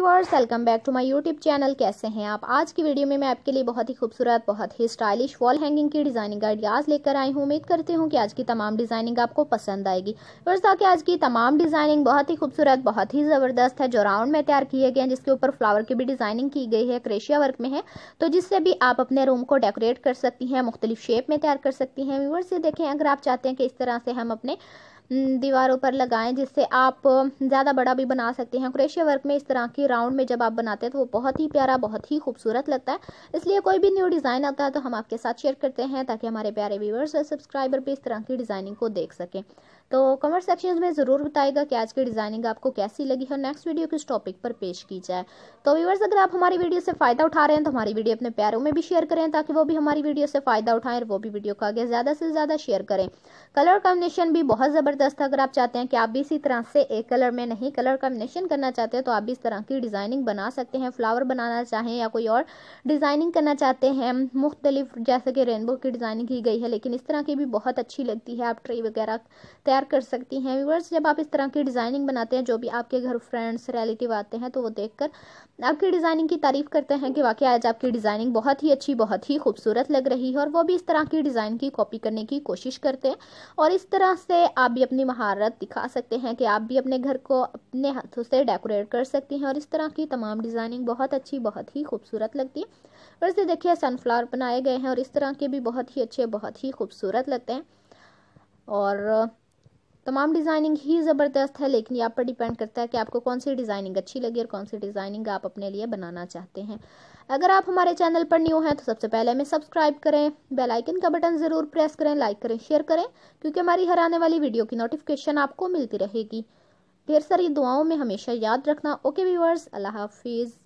viewers welcome back to my YouTube channel कैसे हैं आप आज की वीडियो में मैं आपके लिए बहुत ही खूबसूरत बहुत ही स्टाइलिश वॉल हैंगिंग की डिज़ाइनिंग आइडियाज़ लेकर आई हूं उम्मीद करती हूं कि आज की तमाम डिज़ाइनिंग आपको पसंद आएगी वर्ष ताकि आज की तमाम डिज़ाइनिंग बहुत ही खूबसूरत बहुत ही ज़बरदस्त है जो राउंड में तैयार किए गए हैं जिसके ऊपर फ्लावर की भी डिज़ाइनिंग की गई है क्रेशिया वर्क में है तो जिससे भी आप अपने रूम को डेकोरेट कर सकती हैं मुख्तलिफ शेप में तैयार कर सकती हैं व्यूवर्स ये देखें अगर आप चाहते हैं कि इस तरह से हम अपने दीवारों पर लगाएं जिससे आप ज़्यादा बड़ा भी बना सकते हैं क्रेशिया वर्क में इस तरह की राउंड में जब आप बनाते हैं तो वो बहुत ही प्यारा बहुत ही खूबसूरत लगता है इसलिए कोई भी न्यू डिज़ाइन आता है तो हम आपके साथ शेयर करते हैं ताकि हमारे प्यारे व्यूवर्स और सब्सक्राइबर भी इस तरह की डिज़ाइनिंग को देख सकें तो कमेंट सेक्शन में ज़रूर बताएगा कि आज की डिज़ाइनिंग आपको कैसी लगी है नेक्स्ट वीडियो किस टॉपिक पर पेश की जाए तो व्यूवर्स अगर आप हमारी वीडियो से फ़ायदा उठा रहे हैं तो हमारी वीडियो अपने प्यारों में भी शेयर करें ताकि वो भी हमारी वीडियो से फ़ायदा उठाएं और वो भी वीडियो को आगे ज़्यादा से ज़्यादा शेयर करें कलर कॉम्बिनेशन भी बहुत ज़बरदस्त है अगर आप चाहते हैं कि आप भी इसी तरह से एक कलर में नहीं कलर कॉम्बिनेशन करना चाहते हैं तो आप भी इस तरह की डिज़ाइनिंग बना सकते हैं फ्लावर बनाना चाहें या कोई और डिज़ाइनिंग करना चाहते हैं मुख्तलिफ जैसे कि रेनबो की डिज़ाइनिंग की गई है लेकिन इस तरह की भी बहुत अच्छी लगती है आप ट्री वगैरह तैयार तैयार कर सकती हैं व्यूवर्स जब आप इस तरह की डिज़ाइनिंग बनाते हैं जो भी आपके घर फ्रेंड्स रिलेटिव आते हैं तो वो देखकर आपकी डिज़ाइनिंग की तारीफ़ करते हैं कि वाकई आज आपकी डिज़ाइनिंग बहुत ही अच्छी बहुत ही खूबसूरत लग रही है और वो भी इस तरह की डिज़ाइन की कॉपी करने की कोशिश करते हैं और इस तरह से आप भी अपनी महारत दिखा सकते हैं कि आप भी अपने घर को अपने हाथों से डेकोरेट कर सकती हैं और इस तरह की तमाम डिज़ाइनिंग बहुत अच्छी बहुत ही खूबसूरत लगती है वैसे देखिए सनफ्लावर बनाए गए हैं और इस तरह के भी बहुत ही अच्छे बहुत ही खूबसूरत लगते हैं और तमाम डिज़ाइनिंग ही ज़बरदस्त है लेकिन ये आप पर डिपेंड करता है कि आपको कौन सी डिज़ाइनिंग अच्छी लगी और कौन सी डिज़ाइनिंग आप अपने लिए बनाना चाहते हैं अगर आप हमारे चैनल पर न्यू हैं तो सबसे पहले हमें सब्सक्राइब करें बेल आइकन का बटन ज़रूर प्रेस करें लाइक करें शेयर करें क्योंकि हमारी हर आने वाली वीडियो की नोटिफिकेशन आपको मिलती रहेगी ढेर सारी दुआओं में हमेशा याद रखना ओके व्यूअर्स अल्लाह हाफिज़